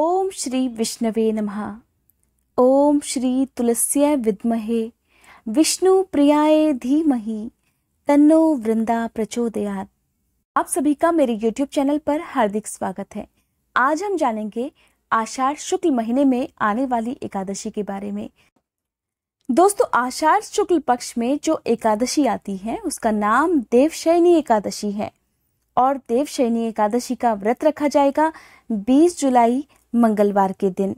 ओम श्री विष्णवे नमः ओम श्री तुलस्य विद्महे विष्णु प्रियाय धीमहि तन्नो वृंदा प्रचोदयात आप सभी का मेरे YouTube चैनल पर हार्दिक स्वागत है आज हम जानेंगे आषाढ़ शुक्ल महीने में आने वाली एकादशी के बारे में दोस्तों आषाढ़ शुक्ल पक्ष में जो एकादशी आती है उसका नाम देवशयनी एकादशी है और देवशयनी एकादशी का व्रत रखा जाएगा 20 जुलाई मंगलवार के दिन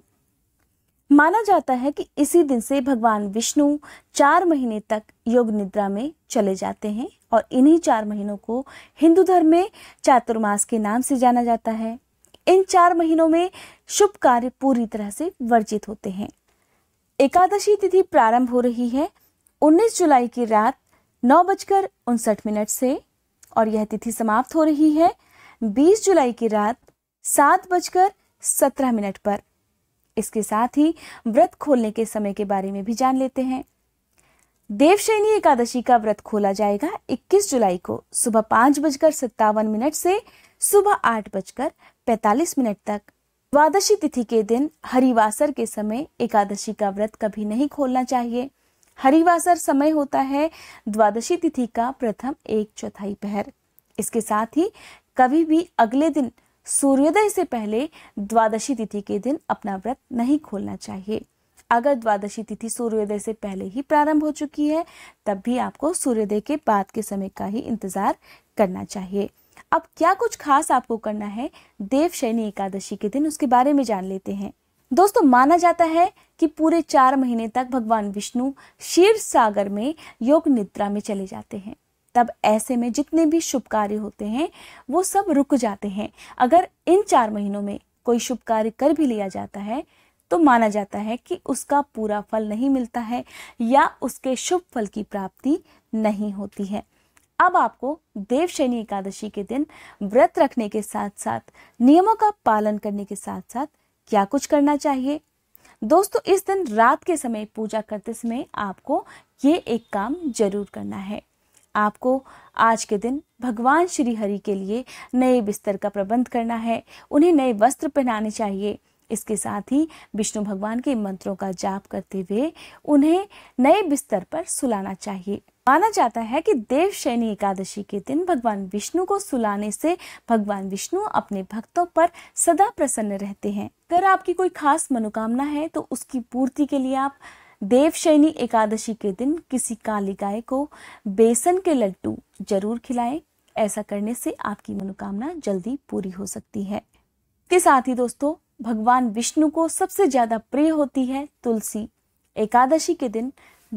माना जाता है कि इसी दिन से भगवान विष्णु चार महीने तक योग निद्रा में चले जाते हैं और इन्हीं चार महीनों को हिंदू धर्म में चातुर्मास के नाम से जाना जाता है इन चार महीनों में शुभ कार्य पूरी तरह से वर्जित होते हैं एकादशी तिथि प्रारंभ हो रही है 19 जुलाई की रात नौ बजकर उनसठ मिनट से और यह तिथि समाप्त हो रही है 20 जुलाई की रात सात बजकर सत्रह मिनट पर इसके साथ ही व्रत खोलने के समय के बारे में भी जान लेते हैं देवशैनी एकादशी का व्रत खोला जाएगा 21 जुलाई को सुबह पांच बजकर सत्तावन मिनट से सुबह आठ बजकर पैतालीस मिनट तक द्वादशी तिथि के दिन हरिवासर के समय एकादशी का व्रत कभी नहीं खोलना चाहिए हरिवासर समय होता है द्वादशी तिथि का प्रथम एक चौथाई पहर इसके साथ ही कभी भी अगले दिन सूर्योदय से पहले द्वादशी तिथि के दिन अपना व्रत नहीं खोलना चाहिए अगर द्वादशी तिथि सूर्योदय से पहले ही प्रारंभ हो चुकी है तब भी आपको सूर्योदय के बाद के समय का ही इंतजार करना चाहिए अब क्या कुछ खास आपको करना है देव शैनी एकादशी के दिन उसके बारे में जान लेते हैं दोस्तों माना जाता है कि पूरे चार महीने तक भगवान विष्णु शिव सागर में योग निद्रा में चले जाते हैं तब ऐसे में जितने भी शुभ कार्य होते हैं वो सब रुक जाते हैं अगर इन चार महीनों में कोई शुभ कार्य कर भी लिया जाता है तो माना जाता है कि उसका पूरा फल नहीं मिलता है या उसके शुभ फल की प्राप्ति नहीं होती है अब आपको देव शनि एकादशी के दिन व्रत रखने के साथ साथ नियमों का पालन करने के साथ साथ क्या कुछ करना चाहिए दोस्तों इस दिन रात के समय पूजा करते समय आपको ये एक काम जरूर करना है आपको आज के दिन भगवान श्री हरि के लिए नए बिस्तर का प्रबंध करना है उन्हें नए वस्त्र पहनाने चाहिए इसके साथ ही विष्णु भगवान के मंत्रों का जाप करते हुए उन्हें नए बिस्तर पर सुलाना चाहिए माना जाता है कि देव शैनी एकादशी के दिन भगवान विष्णु को सुलाने से भगवान विष्णु अपने भक्तों पर सदा प्रसन्न रहते हैं अगर आपकी कोई खास मनोकामना है तो उसकी पूर्ति के लिए आप देवशैनी एकादशी के दिन किसी काली गाय को बेसन के लड्डू जरूर खिलाएं ऐसा करने से आपकी मनोकामना जल्दी पूरी हो सकती है इसके साथ ही दोस्तों भगवान विष्णु को सबसे ज्यादा प्रिय होती है तुलसी एकादशी के दिन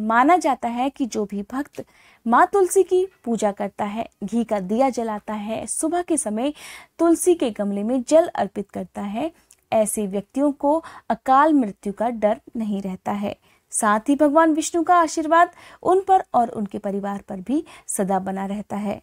माना जाता है कि जो भी भक्त माँ तुलसी की पूजा करता है घी का दिया जलाता है सुबह के समय तुलसी के गमले में जल अर्पित करता है ऐसे व्यक्तियों को अकाल मृत्यु का डर नहीं रहता है साथ ही भगवान विष्णु का आशीर्वाद उन पर और उनके परिवार पर भी सदा बना रहता है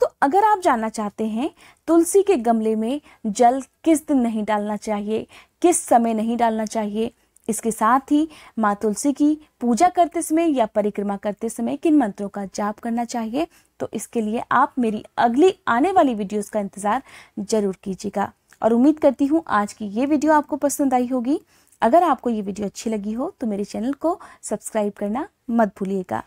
तो अगर आप जानना चाहते हैं तुलसी के गमले में जल किस दिन नहीं डालना चाहिए किस समय नहीं डालना चाहिए इसके साथ ही माँ तुलसी की पूजा करते समय या परिक्रमा करते समय किन मंत्रों का जाप करना चाहिए तो इसके लिए आप मेरी अगली आने वाली वीडियोस का इंतज़ार जरूर कीजिएगा और उम्मीद करती हूँ आज की ये वीडियो आपको पसंद आई होगी अगर आपको ये वीडियो अच्छी लगी हो तो मेरे चैनल को सब्सक्राइब करना मत भूलिएगा